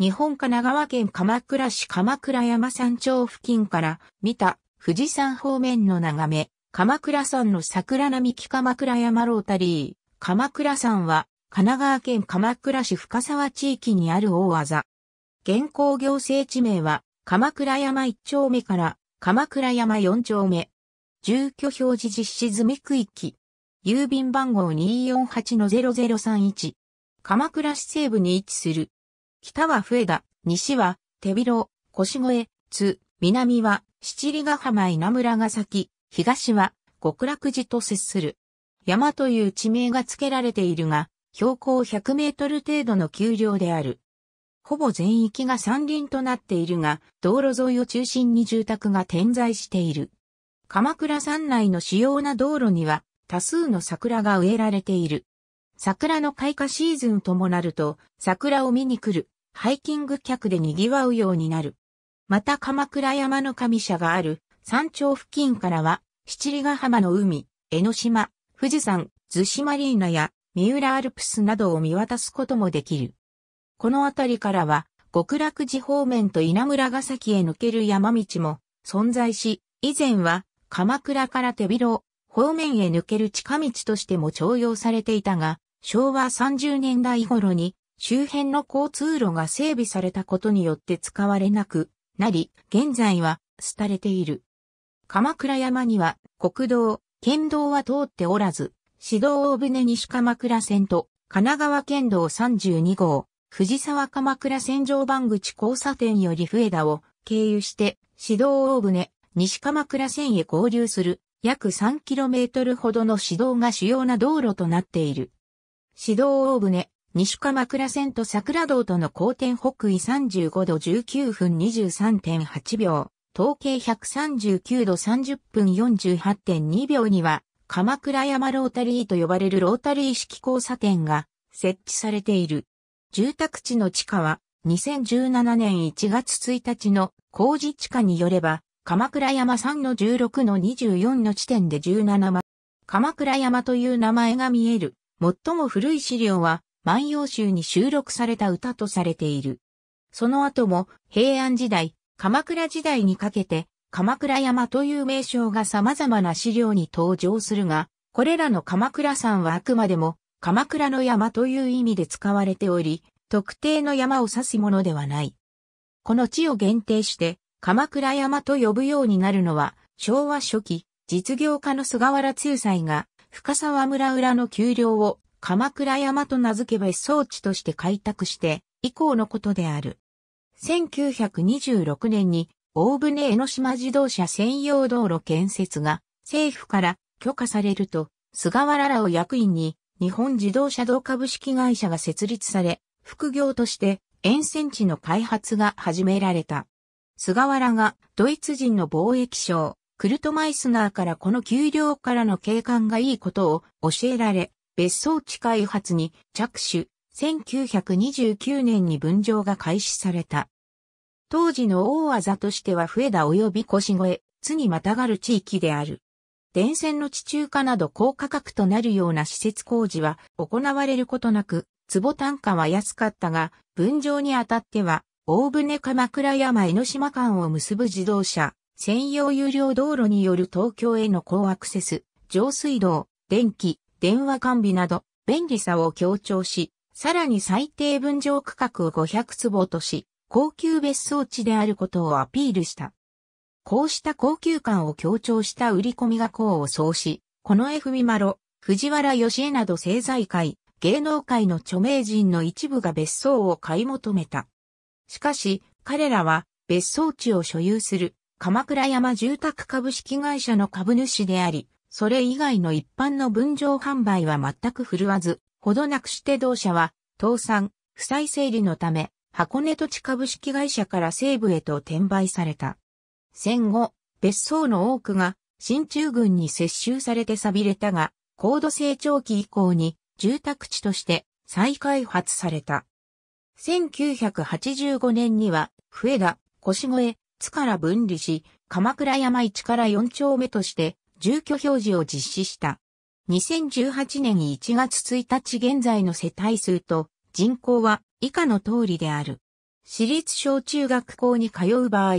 日本神奈川県鎌倉市鎌倉山山頂付近から見た富士山方面の眺め、鎌倉山の桜並木鎌倉山ロータリー。鎌倉山は神奈川県鎌倉市深沢地域にある大技。現行行政地名は鎌倉山1丁目から鎌倉山4丁目。住居表示実施済み区域。郵便番号248-0031。鎌倉市西部に位置する北は笛田、西は手広、腰越、津、南は七里ヶ浜稲村ヶ崎、東は極楽寺と接する。山という地名が付けられているが、標高100メートル程度の丘陵である。ほぼ全域が山林となっているが、道路沿いを中心に住宅が点在している。鎌倉山内の主要な道路には多数の桜が植えられている。桜の開花シーズンともなると、桜を見に来るハイキング客で賑わうようになる。また鎌倉山の神社がある山頂付近からは、七里ヶ浜の海、江ノ島、富士山、逗子マリーナや三浦アルプスなどを見渡すこともできる。この辺りからは、極楽寺方面と稲村ヶ崎へ抜ける山道も存在し、以前は鎌倉から手広方面へ抜ける近道としても徴用されていたが、昭和30年代頃に周辺の交通路が整備されたことによって使われなくなり、現在は廃れている。鎌倉山には国道、県道は通っておらず、市道大船西鎌倉線と神奈川県道32号、藤沢鎌倉線上番口交差点より笛田を経由して市道大船西鎌倉線へ合流する約 3km ほどの市道が主要な道路となっている。市道大船西鎌倉線と桜道との交点北緯35度19分23.8秒、統計139度30分48.2秒には、鎌倉山ロータリーと呼ばれるロータリー式交差点が設置されている。住宅地の地下は、2017年1月1日の工事地下によれば、鎌倉山3の16の24の地点で17万、鎌倉山という名前が見える。最も古い資料は、万葉集に収録された歌とされている。その後も平安時代、鎌倉時代にかけて鎌倉山という名称が様々な資料に登場するが、これらの鎌倉山はあくまでも鎌倉の山という意味で使われており、特定の山を指すものではない。この地を限定して鎌倉山と呼ぶようになるのは昭和初期、実業家の菅原通斎が深沢村裏の丘陵を鎌倉山と名付け別荘地として開拓して以降のことである。1926年に大船江ノ島自動車専用道路建設が政府から許可されると、菅原らを役員に日本自動車道株式会社が設立され、副業として沿線地の開発が始められた。菅原がドイツ人の貿易商、クルトマイスナーからこの給料からの景観がいいことを教えられ、別荘地開発に着手、1929年に分譲が開始された。当時の大技としては増枝及び腰越、津にまたがる地域である。電線の地中化など高価格となるような施設工事は行われることなく、坪単価は安かったが、分譲にあたっては、大船鎌倉山江ノ島間を結ぶ自動車、専用有料道路による東京への高アクセス、上水道、電気、電話完備など、便利さを強調し、さらに最低分譲区画を500坪とし、高級別荘地であることをアピールした。こうした高級感を強調した売り込みが功を奏し、この F・ ミマロ、藤原義江など政財界、芸能界の著名人の一部が別荘を買い求めた。しかし、彼らは別荘地を所有する鎌倉山住宅株式会社の株主であり、それ以外の一般の分譲販売は全く振るわず、ほどなくして同社は、倒産、負債整理のため、箱根土地株式会社から西部へと転売された。戦後、別荘の多くが、新中軍に接収されて錆びれたが、高度成長期以降に、住宅地として再開発された。1985年には、笛田、越越、津から分離し、鎌倉山一から4丁目として、住居表示を実施した。2018年1月1日現在の世帯数と人口は以下の通りである。私立小中学校に通う場合、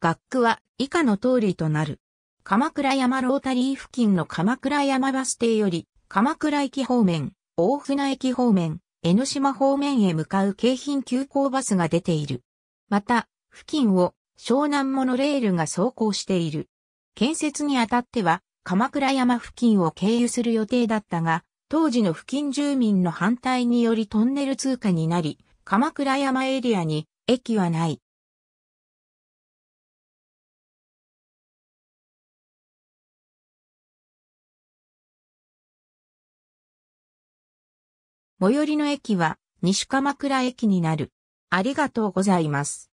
学区は以下の通りとなる。鎌倉山ロータリー付近の鎌倉山バス停より、鎌倉駅方面、大船駅方面、江ノ島方面へ向かう京浜急行バスが出ている。また、付近を湘南モノレールが走行している。建設にあたっては、鎌倉山付近を経由する予定だったが、当時の付近住民の反対によりトンネル通過になり、鎌倉山エリアに駅はない。最寄りの駅は西鎌倉駅になる。ありがとうございます。